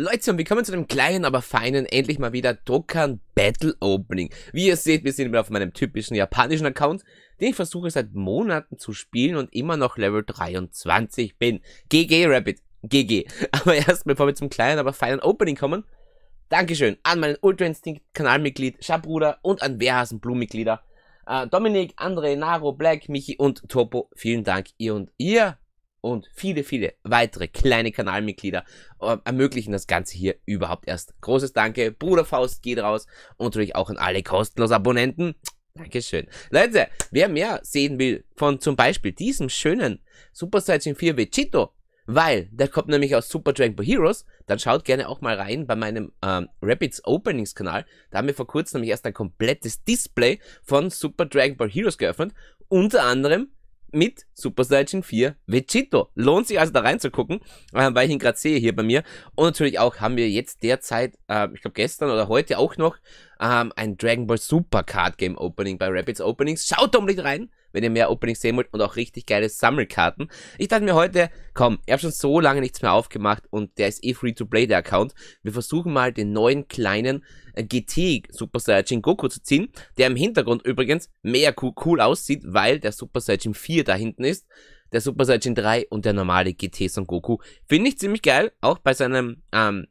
Leute, und willkommen zu einem kleinen, aber feinen, endlich mal wieder Druckern Battle Opening. Wie ihr seht, wir sind wieder auf meinem typischen japanischen Account, den ich versuche seit Monaten zu spielen und immer noch Level 23 bin. GG Rabbit, GG. Aber erst bevor wir zum kleinen, aber feinen Opening kommen, Dankeschön an meinen Ultra Instinct Kanalmitglied Schabruder und an Wehrhasen Blumenmitglieder. Äh, Dominik, André, Naro, Black, Michi und Topo, vielen Dank ihr und ihr und viele, viele weitere kleine Kanalmitglieder äh, ermöglichen das Ganze hier überhaupt erst. Großes Danke, Bruder Faust geht raus und natürlich auch an alle kostenlos Abonnenten. Dankeschön. Leute, wer mehr sehen will von zum Beispiel diesem schönen Super Saiyan 4 Vegito, weil der kommt nämlich aus Super Dragon Ball Heroes, dann schaut gerne auch mal rein bei meinem ähm, Rapids Openings Kanal. Da haben wir vor kurzem nämlich erst ein komplettes Display von Super Dragon Ball Heroes geöffnet. Unter anderem mit Super Saiyan 4 Vegito. Lohnt sich also da reinzugucken, äh, weil ich ihn gerade sehe hier bei mir. Und natürlich auch haben wir jetzt derzeit, äh, ich glaube gestern oder heute auch noch, ähm, ein Dragon Ball Super Card Game Opening bei Rapids Openings. Schaut da unbedingt rein wenn ihr mehr Openings sehen wollt und auch richtig geile Sammelkarten. Ich dachte mir heute, komm, ich habe schon so lange nichts mehr aufgemacht und der ist eh free to play, der Account. Wir versuchen mal den neuen kleinen äh, GT Super Saiyajin Goku zu ziehen, der im Hintergrund übrigens mehr cool aussieht, weil der Super Saiyajin 4 da hinten ist. Der Super Saiyajin 3 und der normale GT Son Goku. Finde ich ziemlich geil. Auch bei seinem ähm,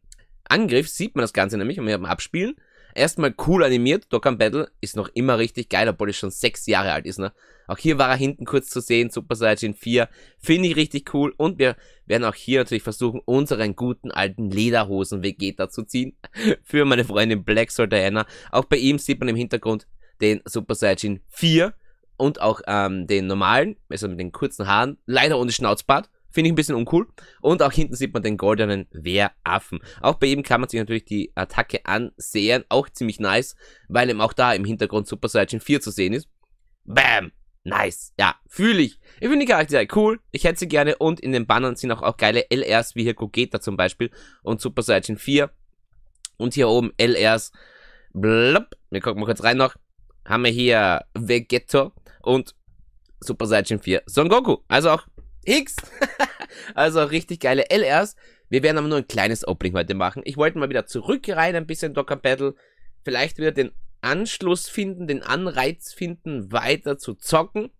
Angriff sieht man das Ganze nämlich und wir haben Abspielen erstmal cool animiert. Dokkan Battle ist noch immer richtig geil, obwohl es schon sechs Jahre alt ist. Ne? Auch hier war er hinten kurz zu sehen, Super Saiyan 4. Finde ich richtig cool. Und wir werden auch hier natürlich versuchen, unseren guten alten Lederhosen Vegeta zu ziehen. Für meine Freundin Black Soul Diana. Auch bei ihm sieht man im Hintergrund den Super Saiyan 4 und auch ähm, den normalen, also mit den kurzen Haaren. Leider ohne Schnauzbart. Finde ich ein bisschen uncool. Und auch hinten sieht man den goldenen Wehraffen. Auch bei ihm kann man sich natürlich die Attacke ansehen. Auch ziemlich nice, weil eben auch da im Hintergrund Super Saiyan 4 zu sehen ist. Bam! Nice. Ja, fühle ich. Ich finde die Charaktere cool. Ich hätte sie gerne. Und in den Bannern sind auch, auch geile LRs, wie hier Gogeta zum Beispiel. Und Super Saiyan 4. Und hier oben LRs. Blub. Wir gucken mal kurz rein noch. Haben wir hier Vegetto und Super Saiyan 4 Son Goku. Also auch X. also richtig geile LRs. Wir werden aber nur ein kleines Opening heute machen. Ich wollte mal wieder zurück rein, ein bisschen Docker Battle. Vielleicht wieder den Anschluss finden, den Anreiz finden, weiter zu zocken.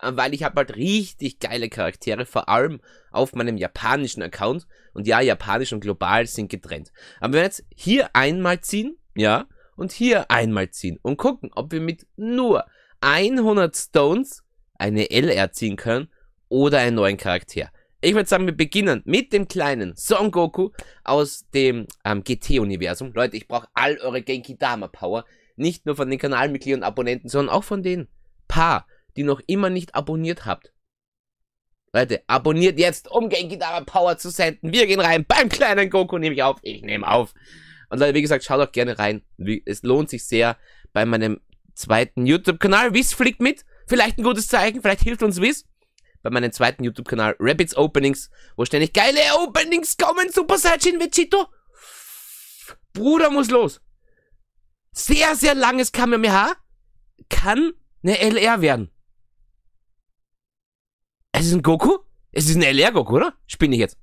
Äh, weil ich habe halt richtig geile Charaktere, vor allem auf meinem japanischen Account. Und ja, japanisch und global sind getrennt. Aber wir werden jetzt hier einmal ziehen, ja, und hier einmal ziehen und gucken, ob wir mit nur 100 Stones eine LR ziehen können oder einen neuen Charakter. Ich würde sagen, wir beginnen mit dem kleinen Son Goku aus dem ähm, GT-Universum. Leute, ich brauche all eure Genki Dama Power. Nicht nur von den Kanalmitgliedern und Abonnenten, sondern auch von den paar, die noch immer nicht abonniert habt. Leute, abonniert jetzt, um Genki Dama Power zu senden. Wir gehen rein. Beim kleinen Goku nehme ich auf. Ich nehme auf. Und Leute, wie gesagt, schaut auch gerne rein. Es lohnt sich sehr bei meinem zweiten YouTube-Kanal. Wiss fliegt mit. Vielleicht ein gutes Zeichen. Vielleicht hilft uns Wiss bei meinem zweiten YouTube-Kanal Rabbits Openings, wo ständig geile Openings kommen, Super Saiyajin Vegito. Bruder muss los. Sehr, sehr langes Kamehameha kann eine LR werden. Es ist ein Goku? Es ist ein LR Goku, oder? Spinne ich jetzt.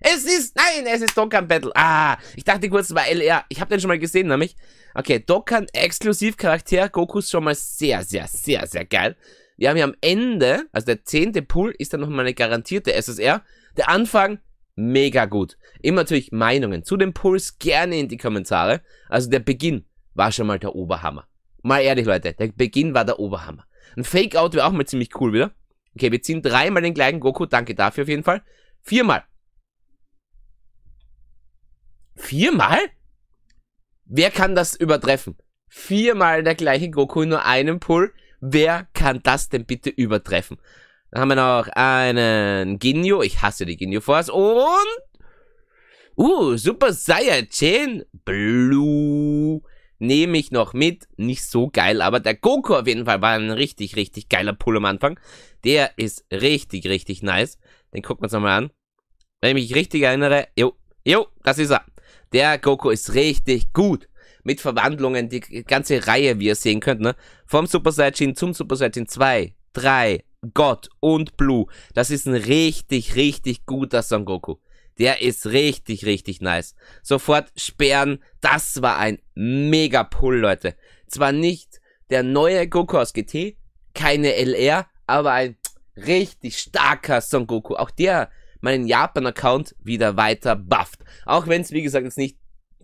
Es ist, nein, es ist Dokkan Battle. Ah, ich dachte kurz, es war LR. Ich habe den schon mal gesehen, nämlich. Okay, Dokkan Exklusivcharakter. Goku ist schon mal sehr, sehr, sehr, sehr geil. Wir haben ja am Ende, also der zehnte Pull ist dann nochmal eine garantierte SSR. Der Anfang, mega gut. Immer natürlich Meinungen zu den Pulls gerne in die Kommentare. Also der Beginn war schon mal der Oberhammer. Mal ehrlich, Leute, der Beginn war der Oberhammer. Ein Fake-Out wäre auch mal ziemlich cool wieder. Okay, wir ziehen dreimal den gleichen Goku, danke dafür auf jeden Fall. Viermal. Viermal? Wer kann das übertreffen? Viermal der gleiche Goku in nur einem Pull. Wer kann das denn bitte übertreffen? Dann haben wir noch einen Ginyu. Ich hasse die Ginyu Force. Und. Uh, Super Saiyajin Blue. Nehme ich noch mit. Nicht so geil, aber der Goku auf jeden Fall war ein richtig, richtig geiler Pull am Anfang. Der ist richtig, richtig nice. Den gucken wir uns nochmal an. Wenn ich mich richtig erinnere. Jo, jo, das ist er. Der Goku ist richtig gut mit Verwandlungen, die ganze Reihe, wie ihr sehen könnt, ne? Vom Super Saiyajin zum Super Saiyajin 2, 3, Gott und Blue. Das ist ein richtig, richtig guter Son Goku. Der ist richtig, richtig nice. Sofort sperren. Das war ein mega Pull, Leute. Zwar nicht der neue Goku aus GT, keine LR, aber ein richtig starker Son Goku. Auch der meinen Japan-Account wieder weiter bufft. Auch wenn es, wie gesagt, jetzt nicht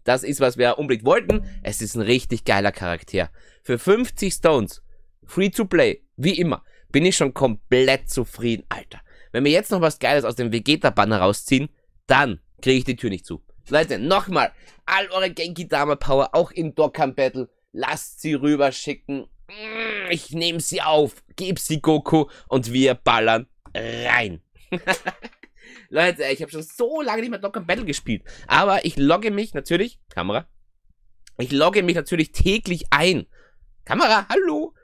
das ist, was wir unbedingt wollten. Es ist ein richtig geiler Charakter. Für 50 Stones, free to play, wie immer, bin ich schon komplett zufrieden, Alter. Wenn wir jetzt noch was Geiles aus dem Vegeta-Banner rausziehen, dann kriege ich die Tür nicht zu. Leute, nochmal, all eure Genki-Dama-Power, auch im Dokkan-Battle, lasst sie rüberschicken. Mm, ich nehme sie auf, geb sie Goku und wir ballern rein. Leute, ich habe schon so lange nicht mehr Lock and Battle gespielt. Aber ich logge mich natürlich, Kamera, ich logge mich natürlich täglich ein. Kamera, hallo?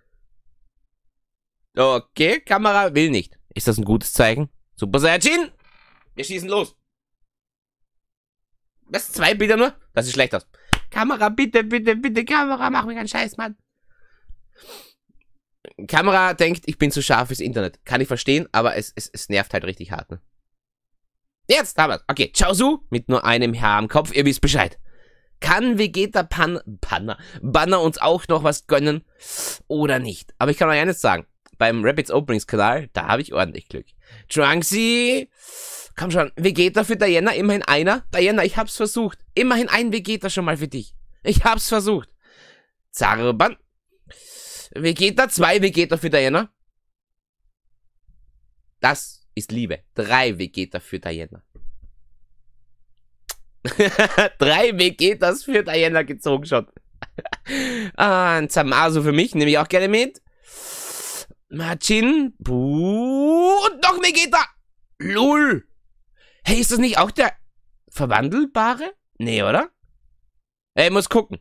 Okay, Kamera will nicht. Ist das ein gutes Zeichen? Super Saiyajin! Wir schießen los. Was? Zwei Bilder nur? Das ist schlecht aus. Kamera, bitte, bitte, bitte, Kamera, mach mir keinen Scheiß, Mann. Kamera denkt, ich bin zu scharf fürs Internet. Kann ich verstehen, aber es, es, es nervt halt richtig hart. Ne? Jetzt haben wir's. Okay, ciao Su, mit nur einem Haar am Kopf, ihr wisst Bescheid. Kann Vegeta Pan Banner, Banner uns auch noch was gönnen oder nicht? Aber ich kann euch eines sagen, beim Rapids Openings-Kanal, da habe ich ordentlich Glück. Trunksy, komm schon, Vegeta für Diana, immerhin einer. Diana, ich hab's versucht. Immerhin ein Vegeta schon mal für dich. Ich hab's versucht. Zarban, Vegeta, zwei Vegeta für Diana. Das ist Liebe. Drei Vegeta für Diana. Drei Vegetas für Diana gezogen schon. ah, ein Zamasu für mich, nehme ich auch gerne mit. Machin, Buh, und noch Vegeta. Lul. Hey, ist das nicht auch der verwandelbare? Nee, oder? Ey, muss gucken.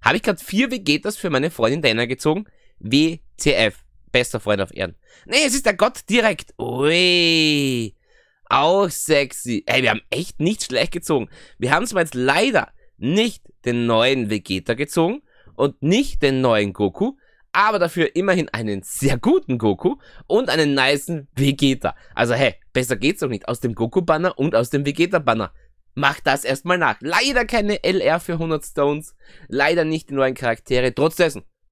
Habe ich gerade vier Vegetas für meine Freundin Diana gezogen? WCF bester Freund auf Erden. Nee, es ist der Gott direkt. Ui. Auch sexy. Ey, wir haben echt nicht schlecht gezogen. Wir haben zwar jetzt leider nicht den neuen Vegeta gezogen und nicht den neuen Goku, aber dafür immerhin einen sehr guten Goku und einen niceen Vegeta. Also, hey, besser geht's doch nicht. Aus dem Goku-Banner und aus dem Vegeta-Banner. Mach das erstmal nach. Leider keine LR für 100 Stones. Leider nicht die neuen Charaktere. Trotz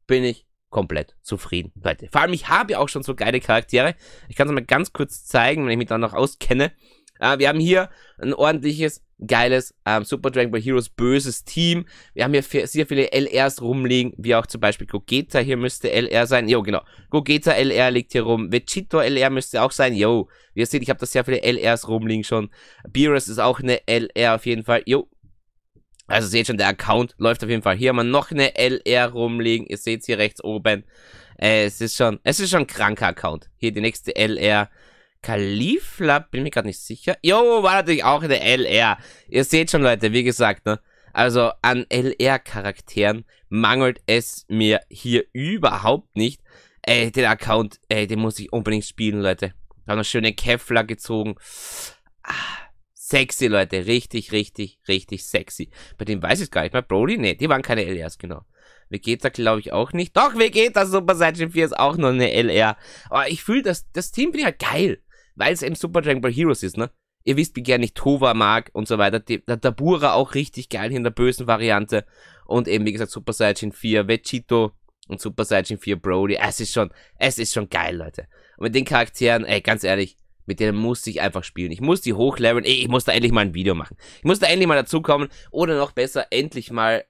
bin ich komplett zufrieden, Leute. Vor allem, ich habe ja auch schon so geile Charaktere. Ich kann es mal ganz kurz zeigen, wenn ich mich da noch auskenne. Äh, wir haben hier ein ordentliches, geiles ähm, Super Dragon Ball Heroes böses Team. Wir haben hier sehr viele LRs rumliegen, wie auch zum Beispiel Gogeta hier müsste LR sein. Jo, genau. Gogeta LR liegt hier rum. Vegito LR müsste auch sein. Jo, wie ihr seht, ich habe da sehr viele LRs rumliegen schon. Beerus ist auch eine LR auf jeden Fall. Jo, also seht schon, der Account läuft auf jeden Fall. Hier haben wir noch eine LR rumliegen. Ihr seht hier rechts oben. Äh, es ist schon, es ist schon ein kranker Account. Hier die nächste LR. Kalifla, bin mir gerade nicht sicher. Jo, war natürlich auch eine LR. Ihr seht schon, Leute, wie gesagt, ne? Also an LR-Charakteren mangelt es mir hier überhaupt nicht. Ey, den Account, ey, den muss ich unbedingt spielen, Leute. Da haben wir schöne Kevlar gezogen. Ah. Sexy, Leute. Richtig, richtig, richtig sexy. Bei dem weiß ich gar nicht mehr. Brody? Nee, die waren keine LRs, genau. Vegeta glaube ich auch nicht. Doch, Vegeta Super Saiyan 4 ist auch noch eine LR. Aber ich fühle, das, das Team finde ich halt geil. Weil es eben Super Dragon Ball Heroes ist, ne? Ihr wisst, wie gerne ich Tova mag und so weiter. Die, der Tabura auch richtig geil hier in der bösen Variante. Und eben, wie gesagt, Super Saiyan 4, Vegito und Super Saiyan 4 Brody. Es ist schon, es ist schon geil, Leute. Und mit den Charakteren, ey, ganz ehrlich, mit denen musste ich einfach spielen. Ich muss die hochleveln. Ey, ich muss da endlich mal ein Video machen. Ich muss da endlich mal dazukommen. Oder noch besser, endlich mal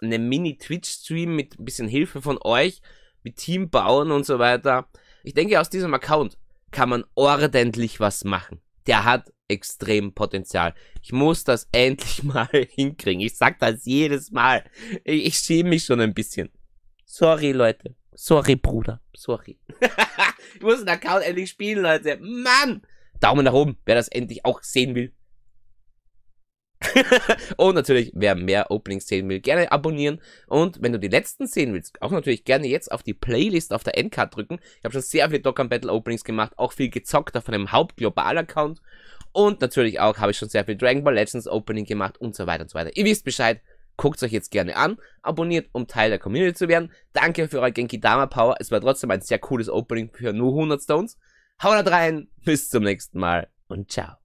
eine Mini-Twitch-Stream mit ein bisschen Hilfe von euch. Mit Team bauen und so weiter. Ich denke, aus diesem Account kann man ordentlich was machen. Der hat extrem Potenzial. Ich muss das endlich mal hinkriegen. Ich sag das jedes Mal. Ich, ich schäme mich schon ein bisschen. Sorry, Leute. Sorry, Bruder. Sorry. Ich muss den Account endlich spielen, Leute. Mann! Daumen nach oben, wer das endlich auch sehen will. und natürlich, wer mehr Openings sehen will, gerne abonnieren. Und wenn du die letzten sehen willst, auch natürlich gerne jetzt auf die Playlist auf der Endcard drücken. Ich habe schon sehr viele Dokkan Battle Openings gemacht, auch viel gezockt auf einem Hauptglobal-Account. Und natürlich auch habe ich schon sehr viel Dragon Ball Legends Opening gemacht und so weiter und so weiter. Ihr wisst Bescheid. Guckt es euch jetzt gerne an, abonniert, um Teil der Community zu werden. Danke für eure Genki Dama Power. Es war trotzdem ein sehr cooles Opening für nur 100 Stones. Haut rein, bis zum nächsten Mal und ciao.